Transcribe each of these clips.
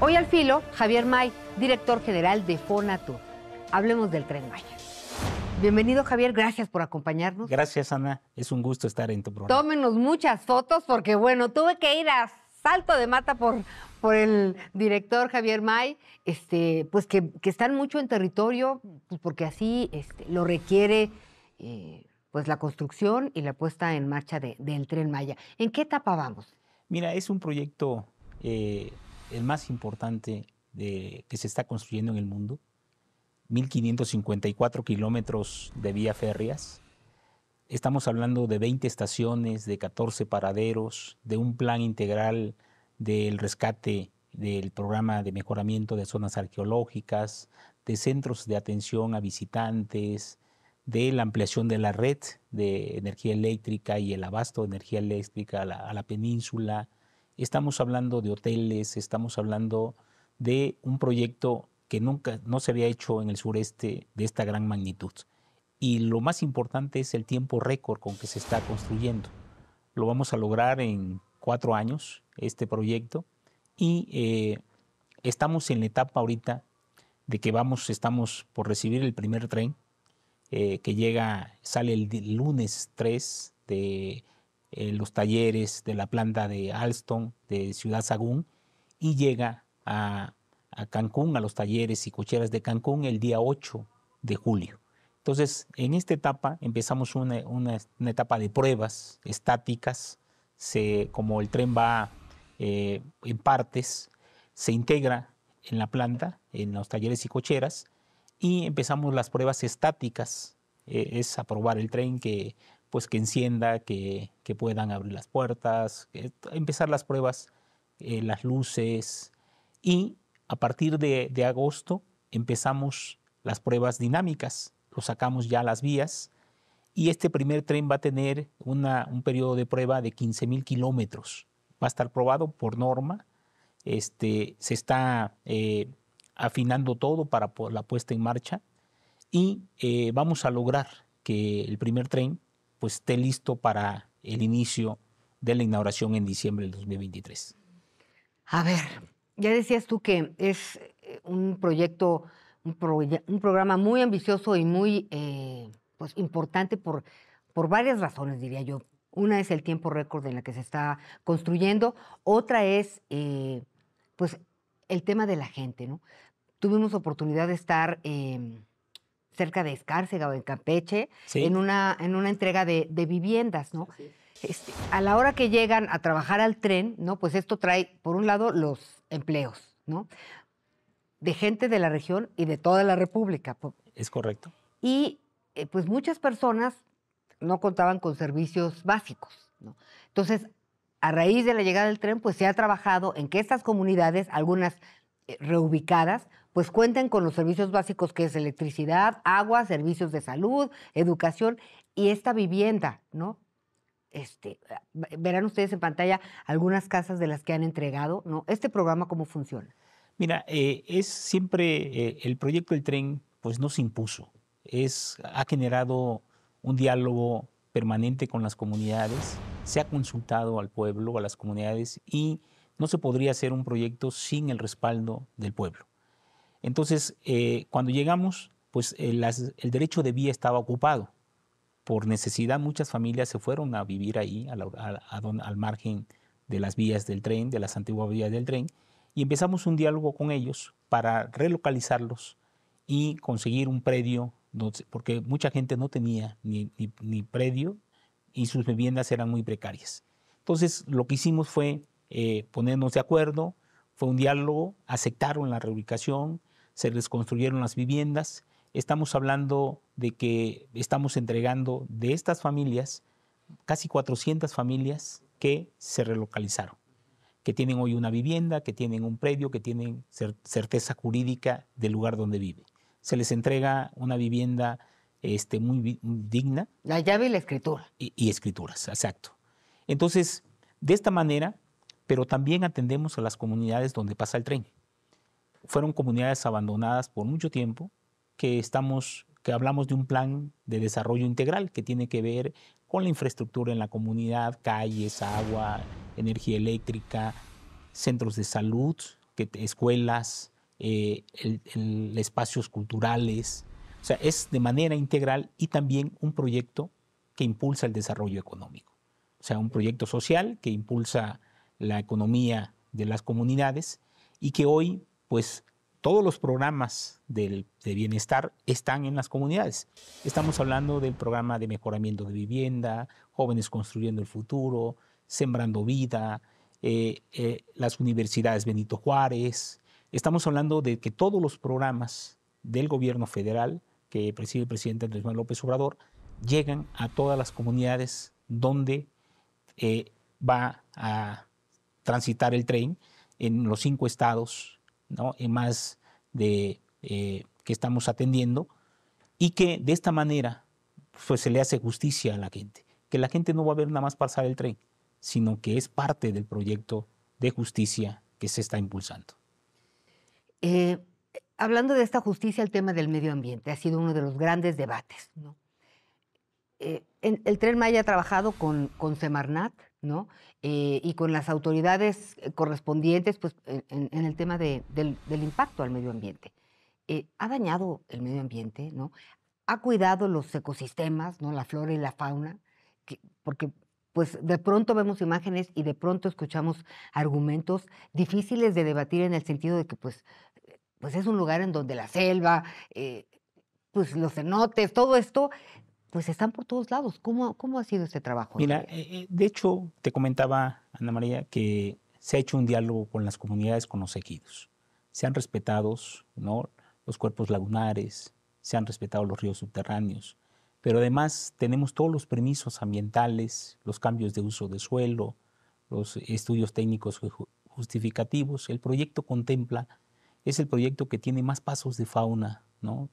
Hoy al filo, Javier May, director general de Fonatur. Hablemos del tren Maya. Bienvenido, Javier. Gracias por acompañarnos. Gracias, Ana. Es un gusto estar en tu programa. Tómenos muchas fotos porque, bueno, tuve que ir a salto de mata por, por el director Javier May, este, pues que, están mucho en territorio, pues porque así este, lo requiere eh, pues la construcción y la puesta en marcha del tren Maya. ¿En qué etapa vamos? Mira, es un proyecto eh, el más importante que se está construyendo en el mundo. 1.554 kilómetros de vía férreas. Estamos hablando de 20 estaciones, de 14 paraderos, de un plan integral del rescate del programa de mejoramiento de zonas arqueológicas, de centros de atención a visitantes, de la ampliación de la red de energía eléctrica y el abasto de energía eléctrica a la península, Estamos hablando de hoteles, estamos hablando de un proyecto que nunca no se había hecho en el sureste de esta gran magnitud. Y lo más importante es el tiempo récord con que se está construyendo. Lo vamos a lograr en cuatro años, este proyecto, y eh, estamos en la etapa ahorita de que vamos, estamos por recibir el primer tren eh, que llega, sale el lunes 3 de eh, los talleres de la planta de Alston de Ciudad Sagún y llega a, Cancún, a los talleres y cocheras de Cancún el día 8 de julio. Entonces, en esta etapa empezamos una, etapa de pruebas estáticas, se, como el tren va eh, en partes, se integra en la planta, en los talleres y cocheras, y empezamos las pruebas estáticas, eh, es aprobar el tren que pues que encienda, que, que puedan abrir las puertas, empezar las pruebas, eh, las luces. Y a partir de, agosto empezamos las pruebas dinámicas, lo sacamos ya a las vías y este primer tren va a tener una, un periodo de prueba de 15.000 kilómetros. Va a estar probado por norma. Este, se está eh, afinando todo para la puesta en marcha y eh, vamos a lograr que el primer tren pues esté listo para el inicio de la inauguración en diciembre del 2023. A ver, ya decías tú que es eh, un proyecto, un, programa muy ambicioso y muy eh, pues, importante por, por varias razones, diría yo. Una es el tiempo récord en la que se está construyendo, otra es eh, pues, el tema de la gente. ¿no? Tuvimos oportunidad de estar... Em, cerca de Escárcega o en Campeche, en, una, en una entrega de, viviendas, ¿no? Este, a la hora que llegan a trabajar al tren, ¿no? Pues esto trae, por un lado, los empleos, ¿no? De gente de la región y de toda la República. Es correcto. Y eh, pues muchas personas no contaban con servicios básicos, ¿no? Entonces, a raíz de la llegada del tren, pues se ha trabajado en que estas comunidades, algunas eh, reubicadas, pues cuenten con los servicios básicos que es electricidad, agua, servicios de salud, educación y esta vivienda, ¿no? Este, verán ustedes en pantalla algunas casas de las que han entregado, ¿no? Este programa, ¿cómo funciona? Mira, eh, es siempre eh, el proyecto del tren, pues no se impuso. Es, ha generado un diálogo permanente con las comunidades, se ha consultado al pueblo, a las comunidades y no se podría hacer un proyecto sin el respaldo del pueblo. Entonces, eh, cuando llegamos, pues eh, el, derecho de vía estaba ocupado. Por necesidad, muchas familias se fueron a vivir ahí, al margen de las vías del tren, de las antiguas vías del tren, y empezamos un diálogo con ellos para relocalizarlos y conseguir un predio, porque mucha gente no tenía ni, predio y sus viviendas eran muy precarias. Entonces, lo que hicimos fue eh, ponernos de acuerdo, fue un diálogo, aceptaron la reubicación, se les construyeron las viviendas. Estamos hablando de que estamos entregando de estas familias casi 400 familias que se relocalizaron, que tienen hoy una vivienda, que tienen un predio, que tienen certeza jurídica del lugar donde vive. Se les entrega una vivienda este, muy, digna. La llave y la escritura. y, escrituras, exacto. Entonces, de esta manera, pero también atendemos a las comunidades donde pasa el tren fueron comunidades abandonadas por mucho tiempo, que estamos que hablamos de un plan de desarrollo integral que tiene que ver con la infraestructura en la comunidad, calles, agua, energía eléctrica, centros de salud, escuelas, eh, espacios culturales. O sea, es de manera integral y también un proyecto que impulsa el desarrollo económico. O sea, un proyecto social que impulsa la economía de las comunidades y que hoy pues todos los programas de bienestar están en las comunidades. Estamos hablando del programa de mejoramiento de vivienda, jóvenes construyendo el futuro, sembrando vida, eh, eh, las universidades Benito Juárez. Estamos hablando de que todos los programas del gobierno federal que preside el presidente Andrés Manuel López Obrador llegan a todas las comunidades donde eh, va a transitar el tren en los cinco estados ¿no? y más de, eh, que estamos atendiendo, y que de esta manera pues, se le hace justicia a la gente, que la gente no va a ver nada más pasar el tren, sino que es parte del proyecto de justicia que se está impulsando. Eh, hablando de esta justicia, el tema del medio ambiente ha sido uno de los grandes debates. Eh, el Tren Maya ha trabajado con Semarnat, ¿no? Eh, y con las autoridades eh, correspondientes, pues, en, el tema del, impacto al medio ambiente. Eh, ha dañado el medio ambiente, ¿no? Ha cuidado los ecosistemas, ¿no? La flora y la fauna, porque pues de pronto vemos imágenes y de pronto escuchamos argumentos difíciles de debatir en el sentido de que pues, pues es un lugar en donde la selva, pues los cenotes, todo esto pues están por todos lados. ¿Cómo, cómo ha sido este trabajo? Mira, eh, eh, de hecho, te comentaba, Ana María, que se ha hecho un diálogo con las comunidades, con los ejidos. Se han respetado los cuerpos lagunares, se han respetado los ríos subterráneos, pero además tenemos todos los permisos ambientales, los cambios de uso de suelo, los estudios técnicos justificativos. El proyecto contempla, es el proyecto que tiene más pasos de fauna,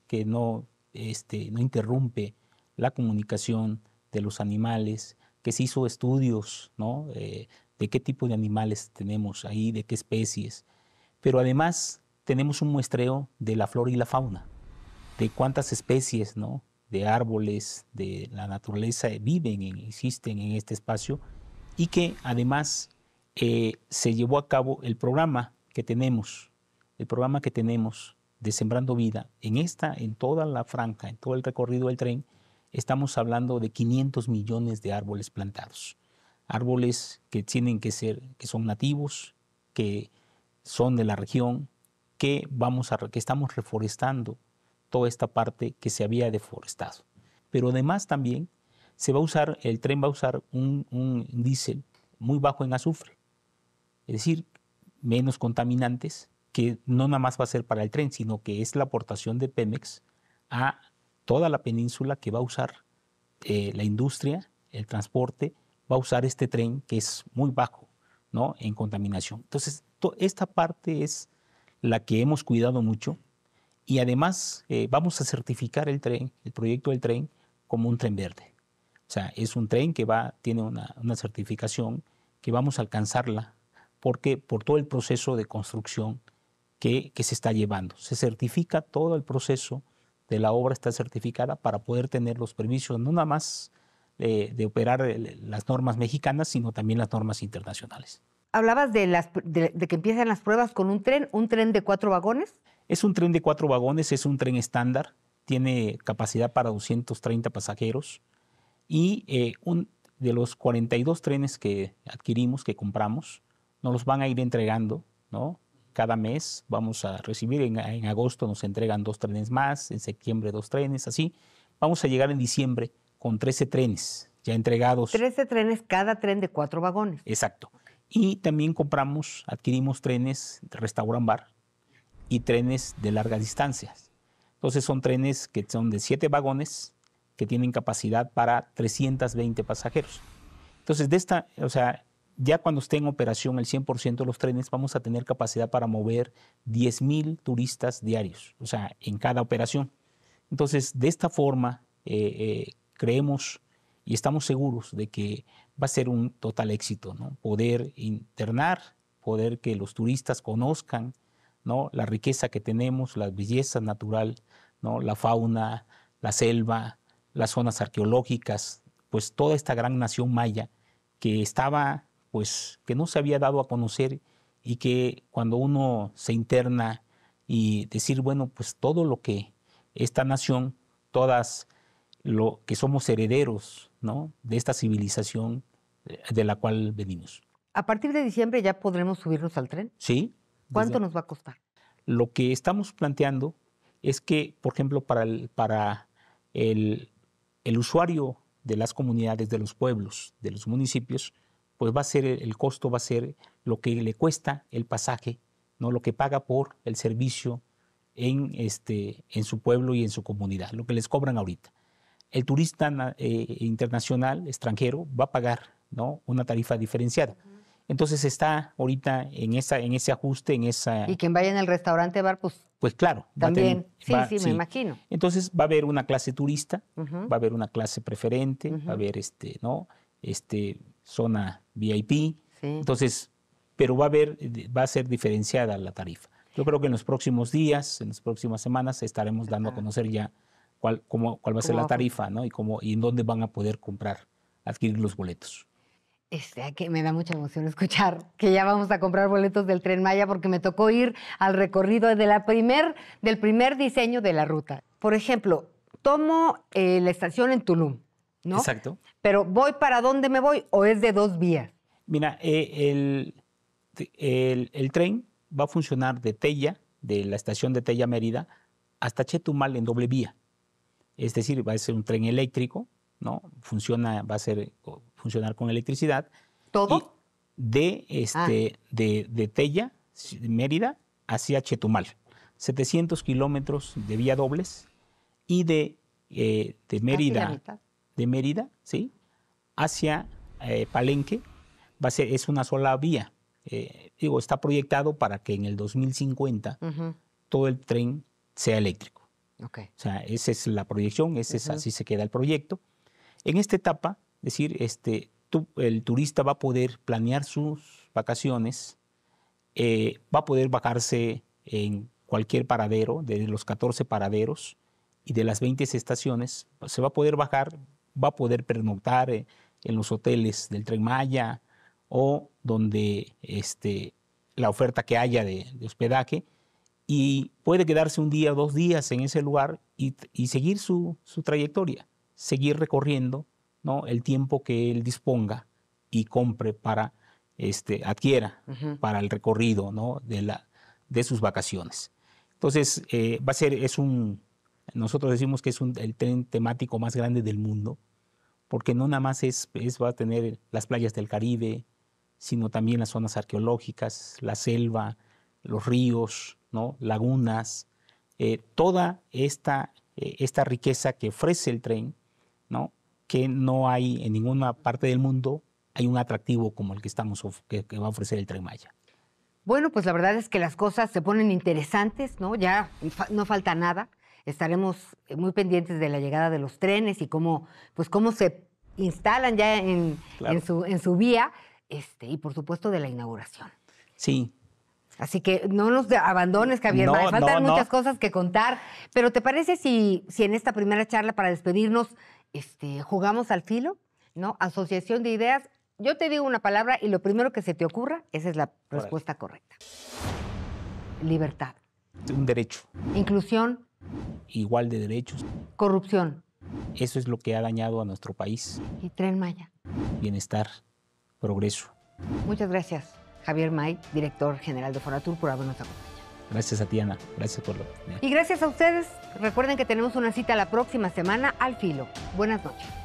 que no, este, no interrumpe la comunicación de los animales, que se hizo estudios ¿no? Eh, de qué tipo de animales tenemos ahí, de qué especies. Pero además tenemos un muestreo de la flora y la fauna, de cuántas especies ¿no? de árboles, de la naturaleza viven, existen en este espacio y que además eh, se llevó a cabo el programa que tenemos, el programa que tenemos de Sembrando Vida en esta, en toda la franja, en todo el recorrido del tren, estamos hablando de 500 millones de árboles plantados. Árboles que tienen que ser, que son nativos, que son de la región, que, vamos a, que estamos reforestando toda esta parte que se había deforestado. Pero además también se va a usar, el tren va a usar un, un diésel muy bajo en azufre, es decir, menos contaminantes, que no nada más va a ser para el tren, sino que es la aportación de Pemex a toda la península que va a usar eh, la industria, el transporte, va a usar este tren que es muy bajo ¿no? en contaminación. Entonces, esta parte es la que hemos cuidado mucho y además eh, vamos a certificar el tren, el proyecto del tren, como un tren verde. O sea, es un tren que va, tiene una, certificación que vamos a alcanzarla porque por todo el proceso de construcción que, que se está llevando. Se certifica todo el proceso de la obra está certificada para poder tener los permisos, no nada más eh, de operar eh, las normas mexicanas, sino también las normas internacionales. Hablabas de, las, de, que empiezan las pruebas con un tren, un tren de cuatro vagones. Es un tren de cuatro vagones, es un tren estándar, tiene capacidad para 230 pasajeros y eh, un, de los 42 trenes que adquirimos, que compramos, nos los van a ir entregando, ¿no? cada mes vamos a recibir. En, agosto nos entregan dos trenes más, en septiembre dos trenes, así. Vamos a llegar en diciembre con 13 trenes ya entregados. 13 trenes, cada tren de cuatro vagones. Exacto. Y también compramos, adquirimos trenes de restaurant bar y trenes de largas distancias. Entonces son trenes que son de siete vagones que tienen capacidad para 320 pasajeros. Entonces de esta, o sea, ya cuando esté en operación el 100% de los trenes, vamos a tener capacidad para mover 10.000 turistas diarios, o sea, en cada operación. Entonces, de esta forma, eh, eh, creemos y estamos seguros de que va a ser un total éxito, ¿no? Poder internar, poder que los turistas conozcan, ¿no? La riqueza que tenemos, la belleza natural, ¿no? La fauna, la selva, las zonas arqueológicas, pues toda esta gran nación maya que estaba pues que no se había dado a conocer y que cuando uno se interna y decir, bueno, pues todo lo que esta nación, todas lo que somos herederos ¿no? de esta civilización eh, de la cual venimos. A partir de diciembre ya podremos subirnos al tren. Sí. ¿Cuánto nos va a costar? Lo que estamos planteando es que, por ejemplo, para para el usuario de las comunidades, de los pueblos, de los municipios, pues va a ser el costo, va a ser lo que le cuesta el pasaje, ¿no? lo que paga por el servicio en, este, en su pueblo y en su comunidad, lo que les cobran ahorita. El turista eh, internacional, extranjero, va a pagar ¿no? una tarifa diferenciada. Entonces está ahorita en, esa, en ese ajuste, en esa... Y quien vaya en el restaurante bar, pues... Pues claro. También, sí, sí, me imagino. Entonces va a haber una clase turista, va a haber una clase preferente, va a haber, este, ¿no? Este, zona VIP. Entonces, pero va a, haber, va a ser diferenciada la tarifa. Yo creo que en los próximos días, en las próximas semanas, estaremos dando a conocer ya cuál, cómo, cuál va a ser la tarifa ¿no? y, cómo, y en dónde van a poder comprar, adquirir los boletos. Este, que me da mucha emoción escuchar que ya vamos a comprar boletos del tren Maya porque me tocó ir al recorrido de primer, del primer diseño de la ruta. Por ejemplo, tomo eh, la estación en Tulum Exacto. Pero ¿voy para dónde me voy o es de dos vías? Mira, eh, el, tren va a funcionar de Tella, de la estación de Tella Mérida, hasta Chetumal en doble vía. Es decir, va a ser un tren eléctrico, ¿no? Funciona, va a ser, funcionar con electricidad. ¿Todo? De, este, ah. de, Tella, Mérida, hacia Chetumal. 700 kilómetros de vía dobles y de, eh, de Mérida de Mérida, ¿sí? Hacia eh, Palenque va es una sola vía. Eh, digo, está proyectado para que en el 2050 todo el tren sea eléctrico. O sea, esa es la proyección, es, así se queda el proyecto. En esta etapa, decir, este, el turista va a poder planear sus vacaciones, eh, va a poder bajarse en cualquier paradero, de los 14 paraderos y de las 20 estaciones, se va a poder bajar va a poder pernoctar eh, en los hoteles del Tren Maya o donde este, la oferta que haya de, hospedaje y puede quedarse un día o dos días en ese lugar y, seguir su, trayectoria, seguir recorriendo ¿no? el tiempo que él disponga y compre para, este, adquiera para el recorrido ¿no? de, la, de sus vacaciones. Entonces, eh, va a ser, es un, nosotros decimos que es el tren temático más grande del mundo, porque no nada más es, va a tener las playas del Caribe, sino también las zonas arqueológicas, la selva, los ríos, lagunas, eh, toda esta, eh, esta riqueza que ofrece el tren, que no hay en ninguna parte del mundo, hay un atractivo como el que, estamos que va a ofrecer el tren Maya. Bueno, pues la verdad es que las cosas se ponen interesantes, ¿no? Ya no falta nada. Estaremos eh, muy pendientes de la llegada de los trenes y cómo, pues, cómo se instalan ya en, su, en su vía este, y, por supuesto, de la inauguración. Sí, Así que no nos abandones, Javier. No, faltan muchas cosas que contar. Pero ¿te parece si, si en esta primera charla para despedirnos este, jugamos al filo? ¿No? Asociación de ideas. Yo te digo una palabra y lo primero que se te ocurra, esa es la respuesta correcta. Libertad. Un derecho. Inclusión igual de derechos. Corrupción. Eso es lo que ha dañado a nuestro país. Y Tren Maya. Bienestar, progreso. Muchas gracias, Javier May, director general de Foratur, por habernos acompañado. Gracias a ti, Gracias por lo. Y gracias a ustedes. Recuerden que tenemos una cita la próxima semana al filo. Buenas noches.